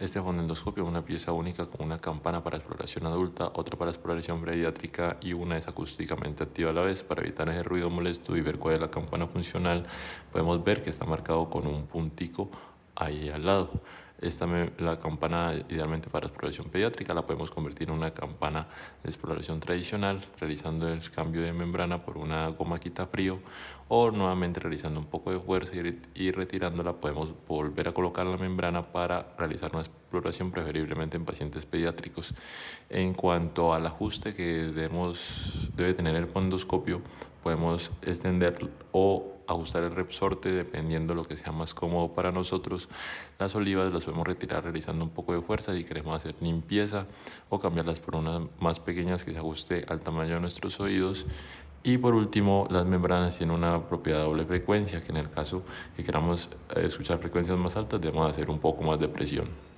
Este fonendoscopio es una pieza única con una campana para exploración adulta, otra para exploración pediátrica y una es acústicamente activa a la vez. Para evitar ese ruido molesto y ver cuál es la campana funcional, podemos ver que está marcado con un puntico ahí al lado. Esta la campana idealmente para exploración pediátrica la podemos convertir en una campana de exploración tradicional, realizando el cambio de membrana por una goma quita frío o nuevamente realizando un poco de fuerza y retirándola podemos volver a colocar la membrana para realizar una exploración preferiblemente en pacientes pediátricos. En cuanto al ajuste que debemos, debe tener el fondoscopio, podemos extender o ajustar el resorte dependiendo de lo que sea más cómodo para nosotros. Las olivas las podemos retirar realizando un poco de fuerza si queremos hacer limpieza o cambiarlas por unas más pequeñas que se ajuste al tamaño de nuestros oídos. Y por último, las membranas tienen una propiedad doble frecuencia, que en el caso que queramos escuchar frecuencias más altas debemos hacer un poco más de presión.